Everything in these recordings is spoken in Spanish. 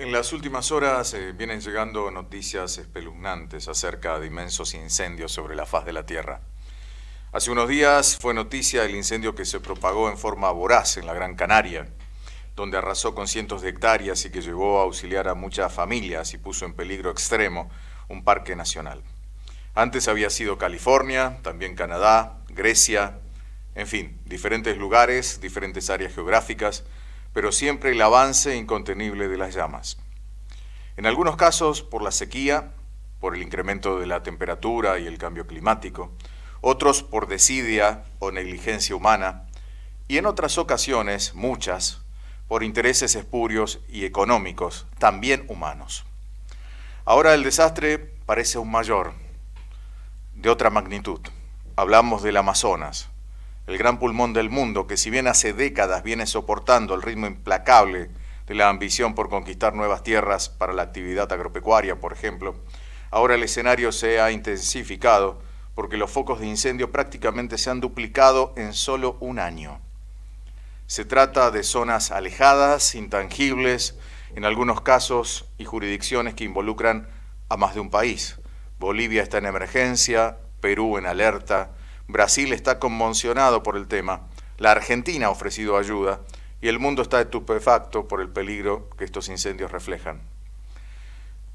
En las últimas horas eh, vienen llegando noticias espeluznantes acerca de inmensos incendios sobre la faz de la Tierra. Hace unos días fue noticia el incendio que se propagó en forma voraz en la Gran Canaria, donde arrasó con cientos de hectáreas y que llevó a auxiliar a muchas familias y puso en peligro extremo un parque nacional. Antes había sido California, también Canadá, Grecia, en fin, diferentes lugares, diferentes áreas geográficas, pero siempre el avance incontenible de las llamas. En algunos casos por la sequía, por el incremento de la temperatura y el cambio climático, otros por desidia o negligencia humana, y en otras ocasiones, muchas, por intereses espurios y económicos, también humanos. Ahora el desastre parece un mayor, de otra magnitud. Hablamos del Amazonas, el gran pulmón del mundo, que si bien hace décadas viene soportando el ritmo implacable de la ambición por conquistar nuevas tierras para la actividad agropecuaria, por ejemplo, ahora el escenario se ha intensificado porque los focos de incendio prácticamente se han duplicado en solo un año. Se trata de zonas alejadas, intangibles, en algunos casos y jurisdicciones que involucran a más de un país. Bolivia está en emergencia, Perú en alerta, Brasil está conmocionado por el tema, la Argentina ha ofrecido ayuda y el mundo está estupefacto por el peligro que estos incendios reflejan.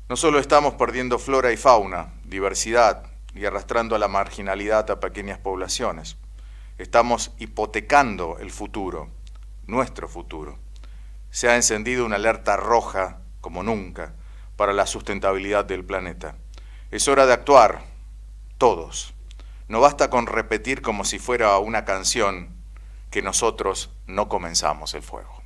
No solo estamos perdiendo flora y fauna, diversidad y arrastrando a la marginalidad a pequeñas poblaciones, estamos hipotecando el futuro, nuestro futuro. Se ha encendido una alerta roja, como nunca, para la sustentabilidad del planeta. Es hora de actuar, todos. No basta con repetir como si fuera una canción que nosotros no comenzamos el fuego.